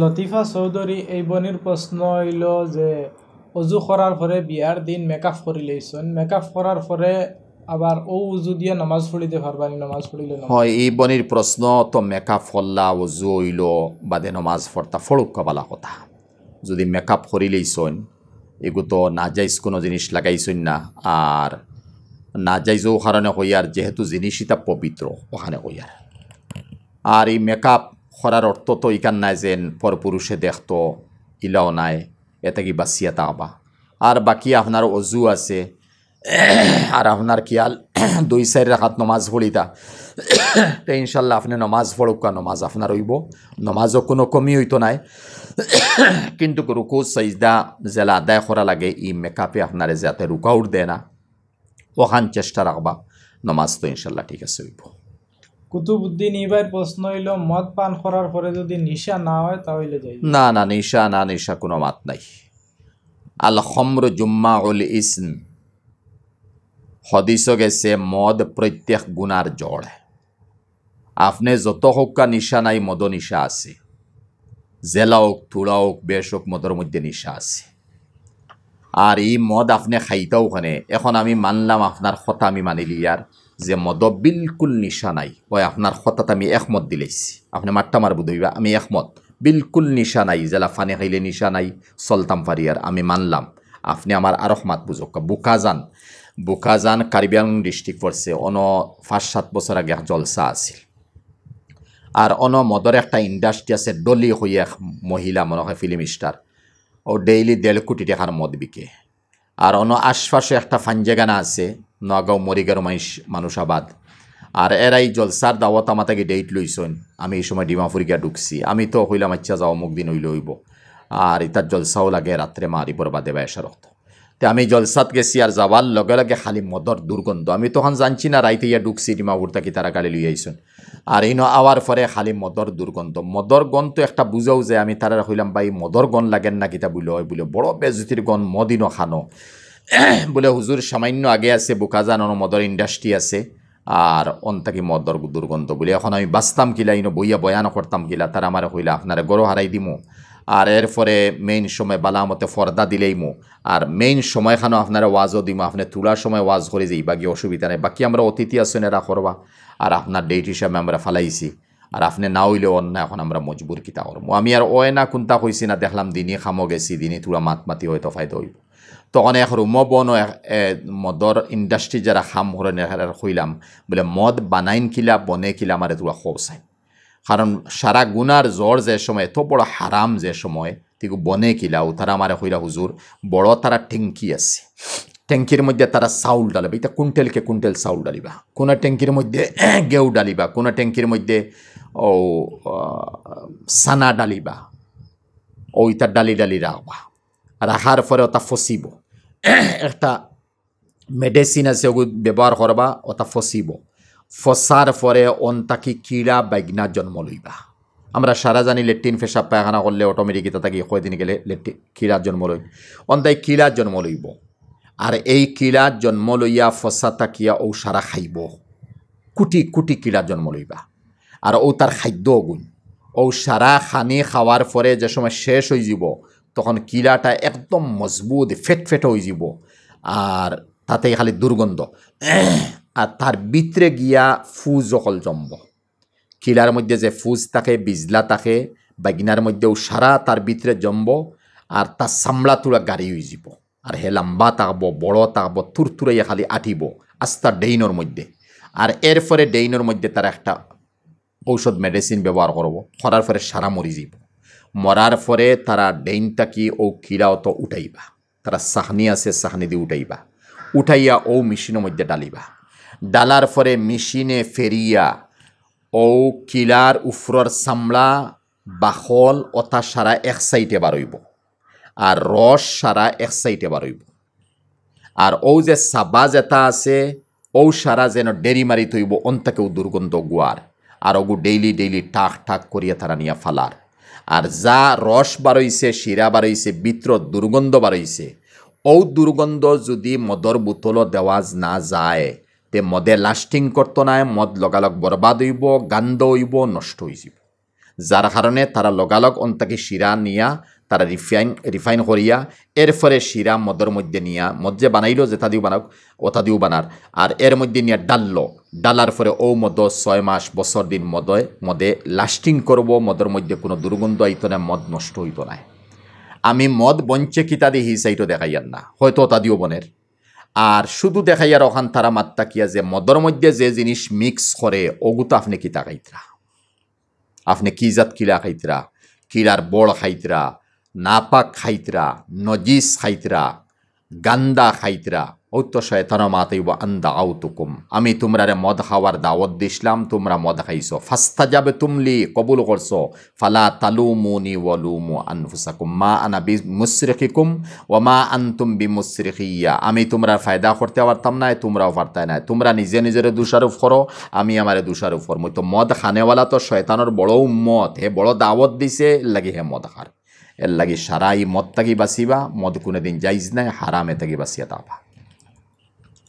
লতিফা চৌধুরী এই বনির প্রশ্ন হইল যে অজু করার পরে বিয়ার দিন মেকআপ করি লইছন মেকআপ করার পরে আবার ও উজু দিয়ে নামাজ পড়িতে পারবানি নামাজ পড়িলে হয় এই বনির প্রশ্ন তো মেকআপ করলা অজু হইল বাদে নামাজ পড়তা ফড়ুক কবালা কথা যদি মেকআপ করি লইছন এগু তো যাইস কোনো জিনিস লাগাইছন না আর নাজাইজও কারণে হইয়ার যেহেতু জিনিস এটা পবিত্র ওখানে হইয়ার আর এই মেকআপ খরার অর্থ তো ইকান নাই যেন পরপুরুষে দেখত ইলাও নাই এটা কি বাঁচিয়া তাবা আর বাকি আপনার অজু আছে আর আপনার কিয়াল দুই চারি রাখাত নমাজ ভরিতা তো ইনশাল্লাহ আপনি নমাজ পড়ুকা নমাজ আপনার হইব নমাজও কোনো কমি হইতো নাই কিন্তু রুকু সাইজদা জেলা আদায় করা লাগে ই মেকআপে আপনারে যাতে রুকাউট দেয় না ওখান চেষ্টা রাখবা নমাজ তো ইনশাল্লাহ ঠিক আছে হইব কুতুবুদ্দিন ইবার প্রশ্ন হইল মদ পান করার পরে যদি নিশা না হয় তাহলে না না নিশা না নিশা কোনো মাত নাই আল হমর জুম্মা উল ইসম হদিস গেছে মদ প্রত্যেক গুনার জড় আপনি যত হোক্কা নিশা নাই মদ নিশা আছে জেলা হোক তুড়া হোক বেশ হোক মদর মধ্যে নিশা আছে আর এই মদ আপনি খাইতেও ওখানে এখন আমি মানলাম আপনার কথা আমি মানিলি আর যে মদ বিলকুল নিশা নাই ওই আপনার হতাত আমি একমত দিলেছি আপনি মাঠটা মারব দইবা আমি একমত বিলকুল নিশা নাই জেলা ফানে খাইলে নাই সলতাম ফারিয়ার আমি মানলাম আপনি আমার আরহমাত বুঝক বুকাজান বুকাজান কার্বিয়াং ডিস্ট্রিক্ট পড়ছে অন পাঁচ সাত বছর আগে জলসা আছিল আর অন মদর একটা ইন্ডাস্ট্রি আছে ডলি হই এক মহিলা মনে হয় ফিল্ম স্টার ও ডেইলি দেড় কোটি টাকার মদ বিকে আর অন আশপাশে একটা ফাঞ্জেগানা আছে নগাঁও মরিগার মাইস মানুষ আবাদ আর এরাই জলসার দাওয়াত আমার তাকে ডেট লইছেন আমি এই সময় ডিমাফুরি গিয়া ঢুকছি আমি তো হইলাম আচ্ছা যাওয়া অমুক দিন হইলে হইব আর ইতার জলসাও লাগে রাত্রে মারি পর দেবা এসার রক্ত তো আমি জলসাত গেছি আর যাওয়ার লগে লগে খালি মদর দুর্গন্ধ আমি তখন জানছি না রাইতে ইয়া ঢুকছি ডিমাপুর তাকে তারা গাড়ি লই আইসন আর এই আওয়ার পরে খালি মদর দুর্গন্ধ মদর গন তো একটা বুঝাও যে আমি তারা হইলাম ভাই মদর গন লাগেন না কিতা বুলো হয় বলে বড় বেজুতির গন মদিনো খানো বলে হুজুর সামান্য আগে আছে বোকাজানোর মদর ইন্ডাস্ট্রি আছে আর অন্তাকি মদর দুর্গন্ধ বলে এখন আমি বাঁচতাম কিলা ইনো বইয়া বয়ান করতাম কিলা তার আমার হইলে আপনারা গরো হারাই দিমু আর এরপরে মেইন সময় বালামতে ফর্দা দিলেই মো আর মেইন সময় খানো আপনারা ওয়াজও দিম আপনি তোলার সময় ওয়াজ করে যে বাকি অসুবিধা নেই বাকি আমরা অতিথি আসুন এরা করবা আর আপনার ডেট হিসাবে আমরা ফালাইছি আর আপনি না হইলে অন্য এখন আমরা মজবুর কিতা করবো আমি আর ওয়ে না কোনটা কইছি না দেখলাম দিনই খামো গেছি দিনই তোরা মাত মাতি হয়তো ফায়দা হইব তো অনেক রুমো বন মদর ইন্ডাস্ট্রি যারা খাম হরেন খুইলাম বলে মদ বানাইন কিলা বনে কিলা আমার তোরা খোসাই কারণ সারা গুনার জ্বর যে সময় এত বড় হারাম যে সময় ঠিক বনে কিলাও তারা আমার হইরা হুজুর বড় তারা ট্যাঙ্কি আছে ট্যাঙ্কির মধ্যে তারা চাউল ডালিবা এটা কুইন্টেলকে কুইন্টেল চাউল ডালিবা কোনো ট্যাঙ্কির মধ্যে গেউ ডালিবা কোনো ট্যাঙ্কির মধ্যে ও সানা ডালিবা ও ইটা ডালি ডালি রাখবা রাখার পরে ওটা ফসিব একটা মেডিসিন আছে ওগুলো ব্যবহার করবা ওটা ফসিব ফসার পরে অন্তাকি কীড়া বাইগনা জন্ম লইবা আমরা সারা জানি লেট্রিন ফেসাব পায়খানা করলে অটোমেটিক এটা তাকে কয়েকদিন গেলে লেট্রিন কীড়ার জন্ম লই অন্তাই কীড়ার জন্ম লইব আর এই কীড়ার জন্ম লইয়া ফসা তাকিয়া ও সারা খাইব কুটি কুটি কীড়ার জন্ম লইবা আর ও তার খাদ্য গুণ ও সারা খানি খাওয়ার পরে যে সময় শেষ হয়ে যাব তখন কিলাটা একদম মজবুত ফেটফেট হয়ে যাব আর তাতে খালি দুর্গন্ধ আর তার ভিতরে গিয়া ফুজ অকল জম্ব কিলার মধ্যে যে ফুজ থাকে বিজলা থাকে বাগিনার মধ্যেও সারা তার ভিতরে জম্ব আর তার সামলা তুলা গাড়ি হয়ে যাব আর হে লম্বা তাকব বড় তাকব তুরতুরাইয়া খালি আঁটিব আস্তা ডেইনোর মধ্যে আর এর ফলে ডেইনোর মধ্যে তার একটা ঔষধ মেডিসিন ব্যবহার করব করার ফলে সারা মরি যাব মরার পরে তারা ডেইনটা কি ও কিরাও উঠাইবা তারা সাহনি আছে সাহনি দিয়ে উঠাইবা উঠাইয়া ও মেশিনের মধ্যে ডালিবা ডালার পরে মেশিনে ফেরিয়া ও কিলার উফরর সামলা বাখল অথা সারা এক সাইডে বারইব আর রস সারা এক সাইডে বারইব আর ও যে সাবা জেতা আছে ও সারা যেন ডেরি মারি থইব অন্তাকেও দুর্গন্ধ গুয়ার আর ওগু ডেইলি ডেইলি টাক টাক করিয়া তারা নিয়া ফালার আর যা রস বাড়াইছে শিরা বাড়াইছে বিত্র দুর্গন্ধ বাড়াইছে ও দুর্গন্ধ যদি মদর বোতল দেওয়া না যায় তে মদে লাস্টিং করতো নাই মদ লগালগ বরবাদ হইব গান্ধ হইব নষ্ট হয়ে যাব যার কারণে তারা লগালগ অন্তাকে শিরা নিয়া তারা রিফাইন রিফাইন করিয়া এর ফলে শিরা মদর মধ্যে নিয়া মদ যে বানাইলো যেটা দিও বানাক ওটা দিও বানার আর এর মধ্যে নিয়া ডাল্ল ডালার ফলে ও মদ ছয় মাস বছর দিন মদয় মদে লাস্টিং করব মদর মধ্যে কোনো দুর্গন্ধ আইত না মদ নষ্ট হইত না আমি মদ বঞ্চে কিতা দিয়ে হিসাইটো দেখাইয়ার না হয়তো ওটা দিও বনের আর শুধু দেখাইয়ার ওখান তারা মাত্তা কিয়া যে মদর মধ্যে যে জিনিস মিক্স করে ওগুতো আপনি কিতা গাইতরা আপনাকে ইজাত কিলা খাইতরা কিলার বড় খাইতরা নাপাক খাইতরা নজিস খাইতরা গান্দা খাইতরা ঐত্য শয়তান মাতেইব আন্দা আউতুকুম আমি তোমরারে মদ খাওয়ার দাওয়াত দিছিলাম তোমরা মদ খাইছো ফাস্তা যাবে তুমলি কবুল করছো ফালা তালুমুনি ওয়ালুমু আনফুসাকুম মা আনা বি কুম ও মা আন তুম বি ইয়া আমি তোমরা ফায়দা করতে পারতাম না তোমরাও পারতাই না তোমরা নিজে নিজের দোষারোপ করো আমি আমারে দোষারোপ করবো তো মদ খানেওয়ালা তো শয়তানোর বড় উম্মত হে বড় দাওয়াত দিছে লাগে হে মদ খার এর লাগি সারাই মদ তাগি বাসিবা মদ কোনোদিন যাইজ নাই হারামে তাগি বাসিয়া তাবা